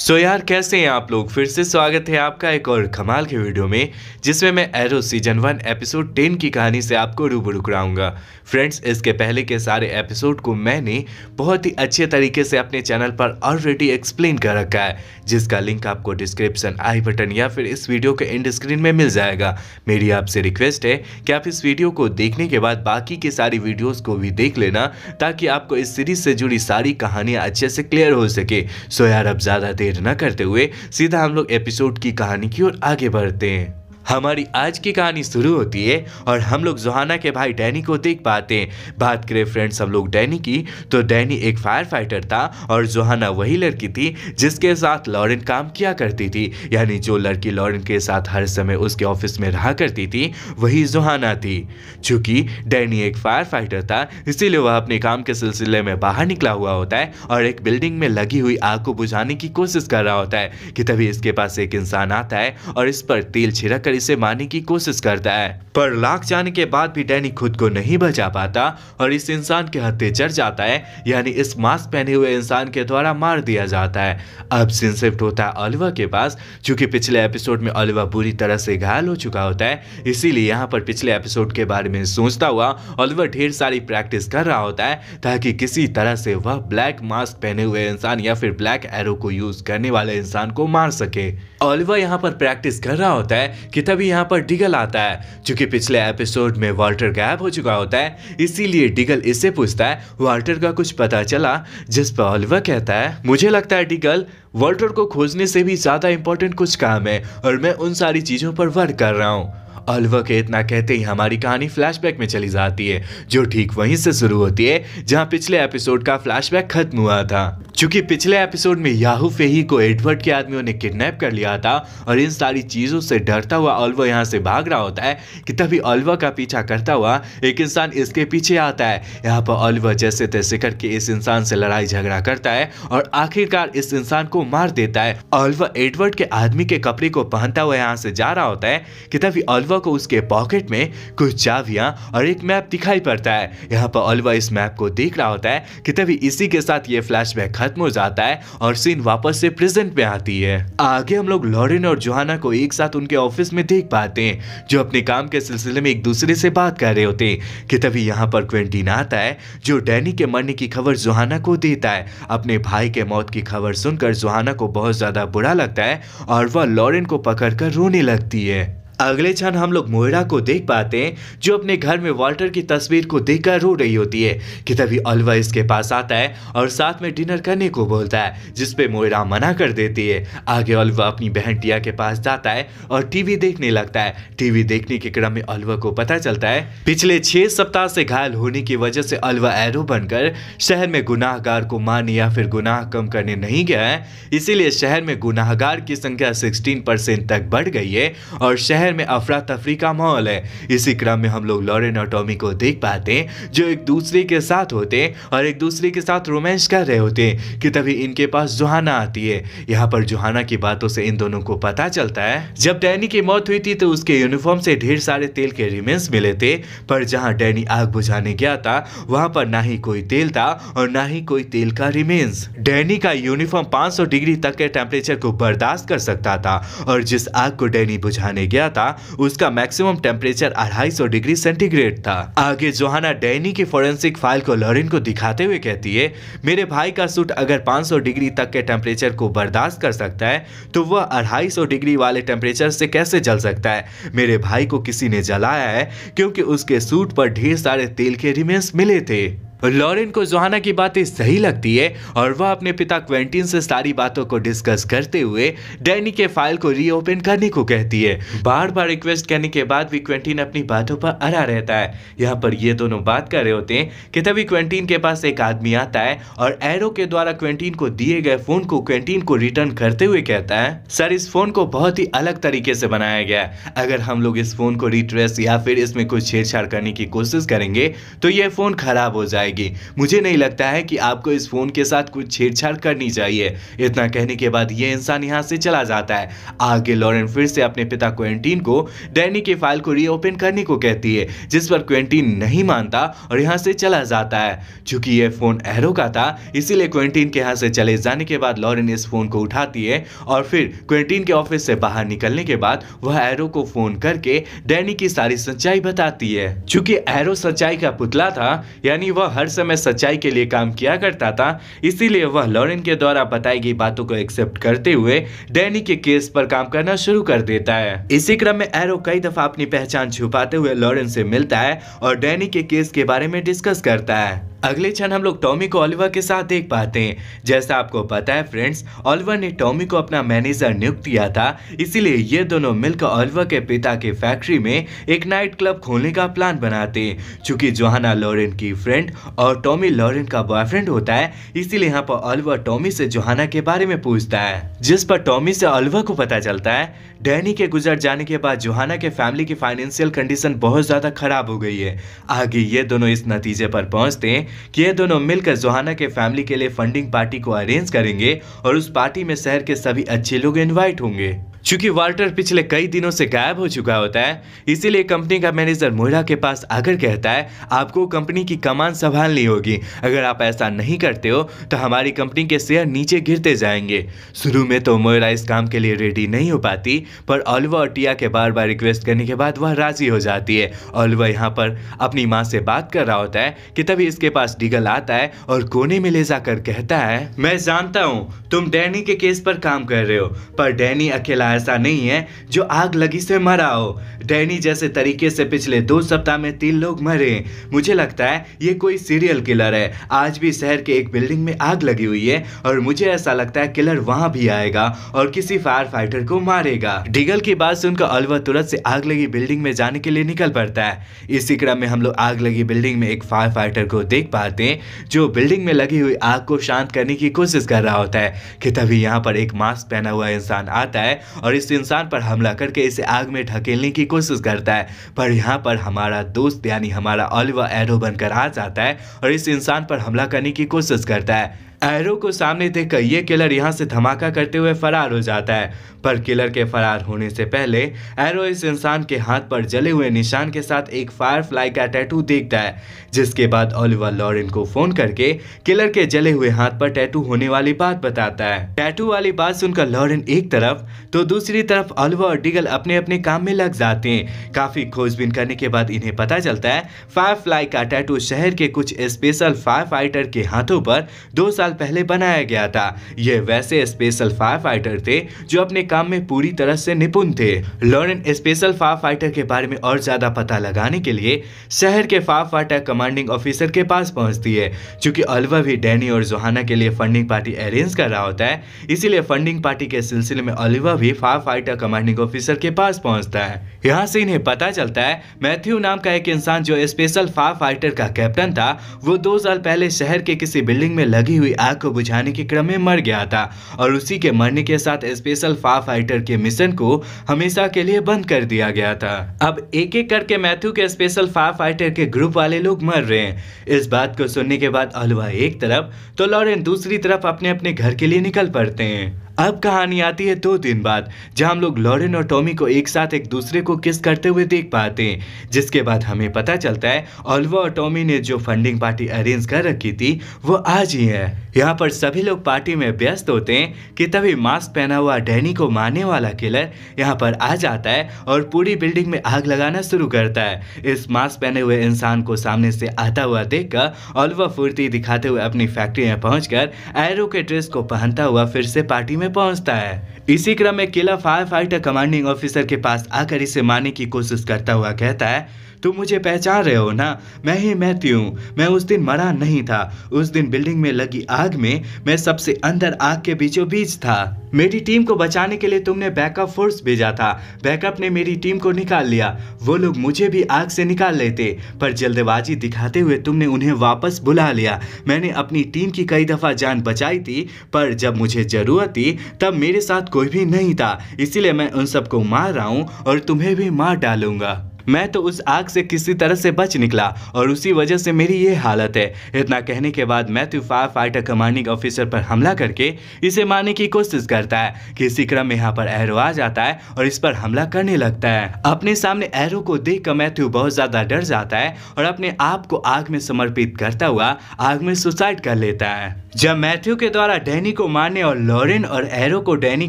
सो so यार कैसे हैं आप लोग फिर से स्वागत है आपका एक और कमाल के वीडियो में जिसमें मैं Arrow season one episode ten की कहानी से आपको रूबरू कराऊंगा फ्रेंड्स इसके पहले के सारे एपिसोड को मैंने बहुत ही अच्छे तरीके से अपने चैनल पर ऑलरेडी एक्सप्लेन कर रखा है जिसका लिंक आपको डिस्क्रिप्शन आई बटन या फिर इस वीडियो के एंड स्क्रीन में मिल जाएगा मेरी आपसे रिक्वेस्ट है कि आप इस वीडियो को देखने के बाद बाकी की सारी वीडियोज़ को भी देख लेना ताकि आपको इस सीरीज से जुड़ी सारी कहानियाँ अच्छे से क्लियर हो सके सो यार अब ज़्यादा देर देर न करते हुए सीधा हम लोग एपिसोड की कहानी की ओर आगे बढ़ते हैं हमारी आज की कहानी शुरू होती है और हम लोग जोहाना के भाई डैनी को देख पाते हैं बात करें फ्रेंड्स हम लोग डैनी की तो डैनी एक फायर फाइटर था और जोहाना वही लड़की थी जिसके साथ लॉरेन काम किया करती थी यानी जो लड़की लॉरेन के साथ हर समय उसके ऑफिस में रहा करती थी वही जोहाना थी चूँकि डैनी एक फायर फाइटर था इसीलिए वह अपने काम के सिलसिले में बाहर निकला हुआ होता है और एक बिल्डिंग में लगी हुई आग को बुझाने की कोशिश कर रहा होता है कि तभी इसके पास एक इंसान आता है और इस पर तेल छिड़क जाकर इसे मारने की कोशिश करता है पर लाख जाने के बाद भी डैनी खुद को नहीं बचा पाता और इस इंसान के हत्थे चढ़ जाता है यानी इस मास्क पहने हुए इंसान के द्वारा मार दिया जाता है अब सिन शिफ्ट होता है अलवा के पास क्योंकि पिछले एपिसोड में अलवा बुरी तरह से घायल हो चुका होता है इसीलिए यहाँ पर पिछले एपिसोड के बारे में सोचता हुआ अलवा ढेर सारी प्रैक्टिस कर रहा होता है ताकि किसी तरह से वह ब्लैक मास्क पहने हुए इंसान या फिर ब्लैक एरो को यूज करने वाले इंसान को मार सके अलवा यहाँ पर प्रैक्टिस कर रहा होता है कि कि तभी यहाँ पर डिगल आता है क्योंकि पिछले एपिसोड में वाल्टर गायब हो चुका होता है इसीलिए डिगल इससे पूछता है वाल्टर का कुछ पता चला जिस पर ऑलिवर कहता है मुझे लगता है डिगल वाल्टर को खोजने से भी ज़्यादा इंपॉर्टेंट कुछ काम है और मैं उन सारी चीज़ों पर वर्क कर रहा हूँ अलवा के इतना कहते ही हमारी कहानी फ्लैशबैक में चली जाती है जो ठीक वहीं से शुरू होती है जहाँ पिछले एपिसोड का फ्लैशबैक खत्म हुआ था क्योंकि पिछले एपिसोड में याहू फेही को एडवर्ड के आदमियों ने किडनैप कर लिया था और इन सारी चीजों से डरता हुआ अलवा यहाँ से भाग रहा होता है कि तभी अलवा का पीछा करता हुआ एक इंसान इसके पीछे आता है यहाँ पर अलवा जैसे तैसे करके इस इंसान से लड़ाई झगड़ा करता है और आखिरकार इस इंसान को मार देता है अलवा एडवर्ड के आदमी के कपड़े को पहनता हुआ यहाँ से जा रहा होता है कि तभी अलवा अल्वा को उसके पॉकेट में कुछ चाबियां और एक मैप दिखाई पड़ता है यहाँ पर अल्वा इस मैप को देख रहा होता है कि तभी इसी के साथ ये फ्लैशबैक खत्म हो जाता है और सीन वापस से प्रेजेंट में आती है आगे हम लोग लॉरिन और जोहाना को एक साथ उनके ऑफिस में देख पाते हैं जो अपने काम के सिलसिले में एक दूसरे से बात कर रहे होते हैं कि तभी यहाँ पर क्वेंटीन आता है जो डैनी के मरने की खबर जोहाना को देता है अपने भाई के मौत की खबर सुनकर जोहाना को बहुत ज़्यादा बुरा लगता है और वह लॉरेन को पकड़कर रोने लगती है अगले क्षण हम लोग मोयरा को देख पाते हैं जो अपने घर में वाल्टर की तस्वीर को देखकर रो रही होती है कि तभी अलवा इसके पास आता है और साथ में डिनर करने को बोलता है जिसपे मोयरा मना कर देती है आगे अलवा अपनी बहन टिया के पास जाता है और टीवी देखने लगता है टीवी देखने के क्रम में अलवा को पता चलता है पिछले छह सप्ताह से घायल होने की वजह से अलवा एरो बनकर शहर में गुनाहगार को मारने या फिर गुनाह कम करने नहीं गया है इसीलिए शहर में गुनाहगार की संख्या सिक्सटीन तक बढ़ गई है और शहर शहर में अफरा तफरी का माहौल है इसी क्रम में हम लोग लॉरेन और टॉमी को देख पाते हैं जो एक दूसरे के साथ होते हैं और एक दूसरे के साथ रोमांस कर रहे होते हैं कि तभी इनके पास जुहाना आती है यहाँ पर जुहाना की बातों से इन दोनों को पता चलता है जब डैनी की मौत हुई थी तो उसके यूनिफॉर्म से ढेर सारे तेल के रिमेंस मिले थे पर जहाँ डैनी आग बुझाने गया था वहाँ पर ना ही कोई तेल था और ना ही कोई तेल का रिमेंस डैनी का यूनिफॉर्म 500 डिग्री तक के टेम्परेचर को बर्दाश्त कर सकता था और जिस आग को डैनी बुझाने गया था था उसका मैक्सिमम टेम्परेचर अढ़ाई डिग्री सेंटीग्रेड था आगे जोहाना डेनी की फोरेंसिक फाइल को लॉरिन को दिखाते हुए कहती है मेरे भाई का सूट अगर 500 डिग्री तक के टेम्परेचर को बर्दाश्त कर सकता है तो वह अढ़ाई डिग्री वाले टेम्परेचर से कैसे जल सकता है मेरे भाई को किसी ने जलाया है क्योंकि उसके सूट पर ढेर सारे तेल के रिमेंस मिले थे लॉरेन को जोहाना की बातें सही लगती है और वह अपने पिता क्वेंटिन से सारी बातों को डिस्कस करते हुए डैनी के फाइल को रीओपन करने को कहती है बार बार रिक्वेस्ट करने के बाद भी क्वेंटिन अपनी बातों पर अड़ा रहता है यहाँ पर ये दोनों बात कर रहे होते हैं कि तभी क्वेंटिन के पास एक आदमी आता है और एरो के द्वारा क्वेंटिन को दिए गए फोन को क्वेंटिन को रिटर्न करते हुए कहता है सर इस फोन को बहुत ही अलग तरीके से बनाया गया है अगर हम लोग इस फोन को रिट्रेस या फिर इसमें कुछ छेड़छाड़ करने की कोशिश करेंगे तो यह फोन खराब हो जाएगा जाएगी मुझे नहीं लगता है कि आपको इस फ़ोन के साथ कुछ छेड़छाड़ करनी चाहिए इतना कहने के बाद यह इंसान यहाँ से चला जाता है आगे लॉरेन फिर से अपने पिता क्वेंटीन को डैनी के फाइल को रीओपन करने को कहती है जिस पर क्वेंटीन नहीं मानता और यहाँ से चला जाता है चूंकि यह फ़ोन एरो का था इसीलिए क्वेंटीन के यहाँ से चले जाने के बाद लॉरेन इस फ़ोन को उठाती है और फिर क्वेंटीन के ऑफिस से बाहर निकलने के बाद वह एरो को फ़ोन करके डैनी की सारी सच्चाई बताती है चूंकि एरो सच्चाई का पुतला था यानी वह हर समय सच्चाई के लिए काम किया करता था इसीलिए वह लॉरेन के द्वारा बताई गई बातों को एक्सेप्ट करते हुए डैनी के केस पर काम करना शुरू कर देता है इसी क्रम में एरो कई दफा अपनी पहचान छुपाते हुए लॉरेन से मिलता है और डैनी के केस के बारे में डिस्कस करता है अगले क्षण हम लोग टॉमी को ऑलिवर के साथ देख पाते हैं जैसा आपको पता है फ्रेंड्स ऑलिवर ने टॉमी को अपना मैनेजर नियुक्त किया था इसीलिए ये दोनों मिलकर ऑलिवर के पिता के फैक्ट्री में एक नाइट क्लब खोलने का प्लान बनाते हैं चूंकि जोहाना लॉरेन की फ्रेंड और टॉमी लॉरेन का बॉयफ्रेंड होता है इसीलिए यहाँ पर ऑलिवर टॉमी से जोहाना के बारे में पूछता है जिस पर टॉमी से ऑलिवर को पता चलता है डैनी के गुजर जाने के बाद जोहाना के फैमिली की फाइनेंशियल कंडीशन बहुत ज्यादा खराब हो गई है आगे ये दोनों इस नतीजे पर पहुंचते हैं कि ये दोनों मिलकर जोहाना के फैमिली के लिए फंडिंग पार्टी को अरेंज करेंगे और उस पार्टी में शहर के सभी अच्छे लोग इन्वाइट होंगे चूंकि वाल्टर पिछले कई दिनों से गायब हो चुका होता है इसीलिए कंपनी का मैनेजर मोहरा के पास आकर कहता है आपको कंपनी की कमान संभालनी होगी अगर आप ऐसा नहीं करते हो तो हमारी कंपनी के शेयर नीचे गिरते जाएंगे शुरू में तो मोहरा इस काम के लिए रेडी नहीं हो पाती पर ओलवा और टिया के बार बार रिक्वेस्ट करने के बाद वह राजी हो जाती है ओलवा यहाँ पर अपनी माँ से बात कर रहा होता है कि तभी इसके पास डीगल आता है और कोने में ले जाकर कहता है मैं जानता हूँ तुम डैनी के केस पर काम कर रहे हो पर डैनी अकेला ऐसा नहीं है जो आग लगी से मरा हो डैनी जैसे तरीके से पिछले दो सप्ताह में तीन लोग मरे मुझे लगता है ये कोई सीरियल किलर है आज भी शहर के एक बिल्डिंग में आग लगी हुई है और मुझे ऐसा लगता है किलर वहाँ भी आएगा और किसी फायर फाइटर को मारेगा डिगल की बात सुनकर अलवा तुरंत से आग लगी बिल्डिंग में जाने के लिए निकल पड़ता है इसी क्रम में हम लोग आग लगी बिल्डिंग में एक फायर फाइटर को देख पाते हैं जो बिल्डिंग में लगी हुई आग को शांत करने की कोशिश कर रहा होता है कि तभी यहाँ पर एक मास्क पहना हुआ इंसान आता है और इस इंसान पर हमला करके इसे आग में ढकेलने की कोशिश करता है पर यहाँ पर हमारा दोस्त यानी हमारा ऑलिवा एडो बनकर आ जाता है और इस इंसान पर हमला करने की कोशिश करता है एरो को सामने देखकर ये किलर यहाँ से धमाका करते हुए फरार हो जाता है पर किलर के फरार होने से पहले एरो इस इंसान के हाथ पर जले हुए निशान के साथ एक फायर फ्लाई का टैटू देखता है जिसके बाद ओलिवर लॉरेन को फोन करके किलर के जले हुए हाथ पर टैटू होने वाली बात बताता है टैटू वाली बात सुनकर लॉरेन एक तरफ तो दूसरी तरफ ओलिवर और डिगल अपने अपने काम में लग जाते हैं काफी खोजबीन करने के बाद इन्हें पता चलता है फायर फ्लाई का टैटू शहर के कुछ स्पेशल फायर फाइटर के हाथों पर दो साल साल पहले बनाया गया था ये वैसे स्पेशल फायर फाइटर थे जो अपने काम में पूरी तरह से निपुण थे लॉरेंट स्पेशल फायर फाइटर के बारे में और ज्यादा पता लगाने के लिए शहर के फायर फाइटर कमांडिंग ऑफिसर के पास पहुंचती है चूंकि अलवा भी डैनी और जोहाना के लिए फंडिंग पार्टी अरेंज कर रहा होता है इसीलिए फंडिंग पार्टी के सिलसिले में अलवा भी फायर फाइटर कमांडिंग ऑफिसर के पास पहुंचता है यहाँ से इन्हें पता चलता है मैथ्यू नाम का एक इंसान जो स्पेशल फायर फाइटर का कैप्टन था वो दो साल पहले शहर के किसी बिल्डिंग में लगी हुई आग को बुझाने के क्रम में मर गया था और उसी के मरने के साथ स्पेशल फा फाइटर के मिशन को हमेशा के लिए बंद कर दिया गया था अब एक एक करके मैथ्यू के स्पेशल फा फाइटर के ग्रुप वाले लोग मर रहे हैं इस बात को सुनने के बाद अलवा एक तरफ तो लॉरेन दूसरी तरफ अपने अपने घर के लिए निकल पड़ते हैं अब कहानी आती है दो दिन बाद जहां हम लोग लॉरेन और टॉमी को एक साथ एक दूसरे को किस करते हुए देख पाते हैं जिसके बाद हमें पता चलता है ऑल्वा और टॉमी ने जो फंडिंग पार्टी अरेंज कर रखी थी वो आज ही है यहाँ पर सभी लोग पार्टी में व्यस्त होते हैं कि तभी मास्क पहना हुआ डैनी को मारने वाला किलर यहाँ पर आ जाता है और पूरी बिल्डिंग में आग लगाना शुरू करता है इस मास्क पहने हुए इंसान को सामने से आता हुआ कर ऑल्वा फुर्ती दिखाते हुए अपनी फैक्ट्री में पहुंचकर एरो के ड्रेस को पहनता हुआ फिर से पार्टी में में पहुंचता है इसी क्रम में killer fire fighter commanding officer के पास आकर इसे मारने की कोशिश करता हुआ कहता है तुम मुझे पहचान रहे हो ना मैं ही मैथ्यू हूँ मैं उस दिन मरा नहीं था उस दिन बिल्डिंग में लगी आग में मैं सबसे अंदर आग के बीचों बीच था मेरी टीम को बचाने के लिए तुमने बैकअप फोर्स भेजा था बैकअप ने मेरी टीम को निकाल लिया वो लोग मुझे भी आग से निकाल लेते पर जल्दबाजी दिखाते हुए तुमने उन्हें वापस बुला लिया मैंने अपनी टीम की कई दफ़ा जान बचाई थी पर जब मुझे ज़रूरत थी तब मेरे साथ कोई भी नहीं था इसीलिए मैं उन सबको मार रहा हूँ और तुम्हें भी मार डालूंगा मैं तो उस आग से किसी तरह से बच निकला और उसी वजह से मेरी ये हालत है इतना कहने के बाद Matthew fire fighter commanding officer पर हमला करके इसे मारने की कोशिश करता है किसी क्रम यहाँ पर एरो आ जाता है और इस पर हमला करने लगता है अपने सामने एरो को देख कर मैथ्यू बहुत ज़्यादा डर जाता है और अपने आप को आग में समर्पित करता हुआ आग में सुसाइड कर लेता है जब मैथ्यू के द्वारा डैनी को मारने और लॉरेन और एरो को डैनी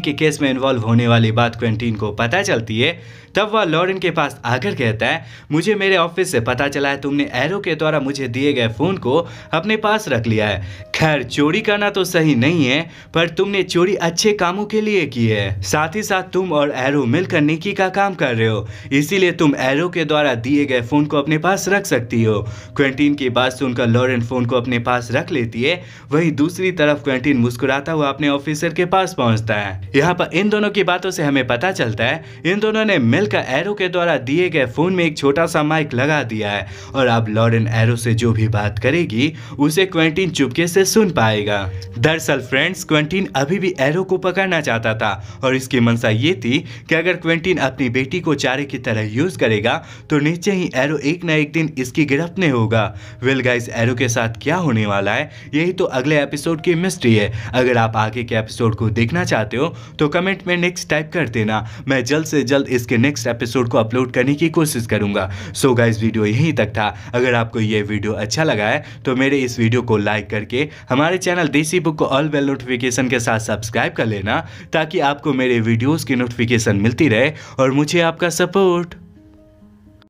के केस में इन्वॉल्व होने वाली बात क्वेंटीन को पता चलती है तब वह लॉरेन के पास आकर कहता है मुझे मेरे ऑफिस से पता चला है तुमने एरो के द्वारा मुझे दिए गए फ़ोन को अपने पास रख लिया है खैर चोरी करना तो सही नहीं है पर तुमने चोरी अच्छे कामों के लिए की है साथ ही साथ तुम और एरो मिलकर निकी का काम कर रहे हो इसीलिए तुम एरो के द्वारा दिए गए फ़ोन को अपने पास रख सकती हो क्वेंटीन की बात सुनकर लॉरेंट फ़ोन को अपने पास रख लेती है वही दूसरी तरफ क्वेंटीन मुस्कुराता हुआ अपने ऑफिसर के पास पहुंचता है यहाँ पर इन दोनों की बातों से हमें पता चलता है इन दोनों ने मिलकर एरो के द्वारा दिए गए फ़ोन में एक छोटा सा माइक लगा दिया है और अब लॉरेन एरो से जो भी बात करेगी उसे क्वेंटिन चुपके से सुन पाएगा दरअसल फ्रेंड्स क्वेंटिन अभी भी एरो को पकड़ना चाहता था और इसकी मंशा ये थी कि अगर क्वेंटिन अपनी बेटी को चारे की तरह यूज़ करेगा तो नीचे ही एरो एक न एक दिन इसकी गिरफ्त में होगा वेल गाइस एरो के साथ क्या होने वाला है यही तो अगले एपिसोड की मिस्ट्री है अगर आप आगे के एपिसोड को देखना चाहते हो तो कमेंट में नेक्स्ट टाइप कर देना मैं जल्द से जल्द इसके नेक्स्ट एपिसोड को अपलोड करने की कोशिश कोशिश करूंगा सो so गाइज वीडियो यहीं तक था अगर आपको ये वीडियो अच्छा लगा है तो मेरे इस वीडियो को लाइक करके हमारे चैनल देसी बुक को ऑल बेल नोटिफिकेशन के साथ सब्सक्राइब कर लेना ताकि आपको मेरे वीडियोज़ की नोटिफिकेशन मिलती रहे और मुझे आपका सपोर्ट